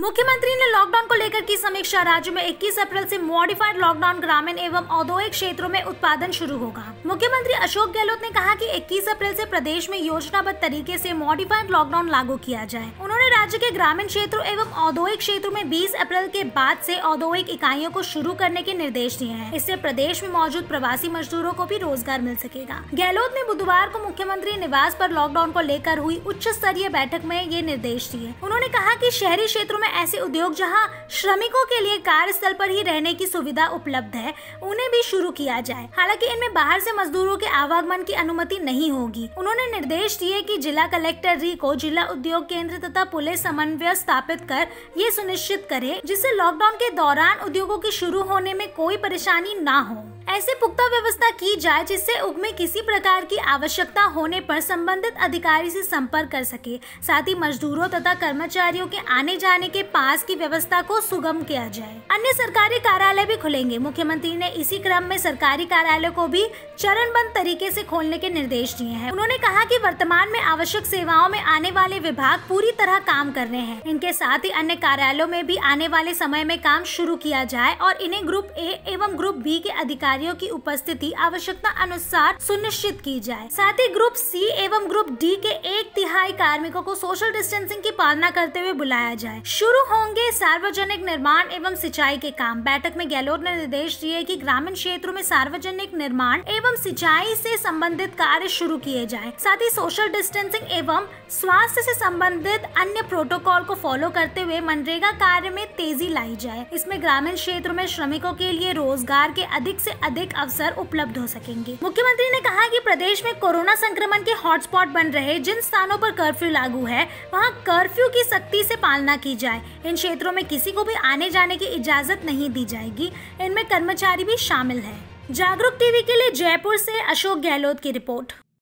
मुख्यमंत्री ने लॉकडाउन को लेकर की समीक्षा राज्य में 21 अप्रैल से मॉडिफाइड लॉकडाउन ग्रामीण एवं औद्योगिक क्षेत्रों में उत्पादन शुरू होगा मुख्यमंत्री अशोक गहलोत ने कहा कि 21 अप्रैल से प्रदेश में योजनाबद्ध तरीके से मॉडिफाइड लॉकडाउन लागू किया जाए उन्होंने राज्य के ग्रामीण क्षेत्रों एवं औद्योगिक क्षेत्रों में बीस अप्रैल के बाद ऐसी औद्योगिक इकाइयों को शुरू करने के निर्देश दिए हैं इससे प्रदेश में मौजूद प्रवासी मजदूरों को भी रोजगार मिल सकेगा गहलोत ने बुधवार को मुख्यमंत्री निवास आरोप लॉकडाउन को लेकर हुई उच्च स्तरीय बैठक में ये निर्देश दिए उन्होंने कहा की शहरी क्षेत्रों में में ऐसे उद्योग जहां श्रमिकों के लिए कार्यस्थल पर ही रहने की सुविधा उपलब्ध है उन्हें भी शुरू किया जाए हालांकि इनमें बाहर से मजदूरों के आवागमन की अनुमति नहीं होगी उन्होंने निर्देश दिए कि जिला कलेक्टर री को जिला उद्योग केंद्र तथा पुलिस समन्वय स्थापित कर ये सुनिश्चित करे जिससे लॉकडाउन के दौरान उद्योगों के शुरू होने में कोई परेशानी न हो ऐसे पुख्ता व्यवस्था की जाए जिससे उगमे किसी प्रकार की आवश्यकता होने पर संबंधित अधिकारी से संपर्क कर सके साथ ही मजदूरों तथा कर्मचारियों के आने जाने करने के पास की व्यवस्था को सुगम किया जाए अन्य सरकारी कार्यालय भी खुलेंगे मुख्यमंत्री ने इसी क्रम में सरकारी कार्यालय को भी चरणबद्ध तरीके से खोलने के निर्देश दिए हैं उन्होंने कहा कि वर्तमान में आवश्यक सेवाओं में आने वाले विभाग पूरी तरह काम कर रहे हैं इनके साथ ही अन्य कार्यालयों में भी आने वाले समय में काम शुरू किया जाए और इन्हें ग्रुप ए एवं ग्रुप बी के अधिकारियों की उपस्थिति आवश्यकता अनुसार सुनिश्चित की जाए साथ ही ग्रुप सी एवं ग्रुप डी के एक तिहाई कार्मिकों को सोशल डिस्टेंसिंग की पालना करते हुए बुलाया जाए शुरू होंगे सार्वजनिक निर्माण एवं सिंचाई के काम बैठक में गहलोत ने निर्देश दिए कि ग्रामीण क्षेत्रों में सार्वजनिक निर्माण एवं सिंचाई से संबंधित कार्य शुरू किए जाएं। साथ ही सोशल डिस्टेंसिंग एवं स्वास्थ्य से संबंधित अन्य प्रोटोकॉल को फॉलो करते हुए मनरेगा कार्य में तेजी लाई जाए इसमें ग्रामीण क्षेत्र में श्रमिकों के लिए रोजगार के अधिक ऐसी अधिक अवसर उपलब्ध हो सकेंगे मुख्यमंत्री ने कहा की प्रदेश में कोरोना संक्रमण के हॉटस्पॉट बन रहे जिन स्थानों आरोप कर्फ्यू लागू है वहाँ कर्फ्यू की सख्ती ऐसी पालना की जाए जाए इन क्षेत्रों में किसी को भी आने जाने की इजाज़त नहीं दी जाएगी इनमें कर्मचारी भी शामिल है जागरूक टीवी के लिए जयपुर से अशोक गहलोत की रिपोर्ट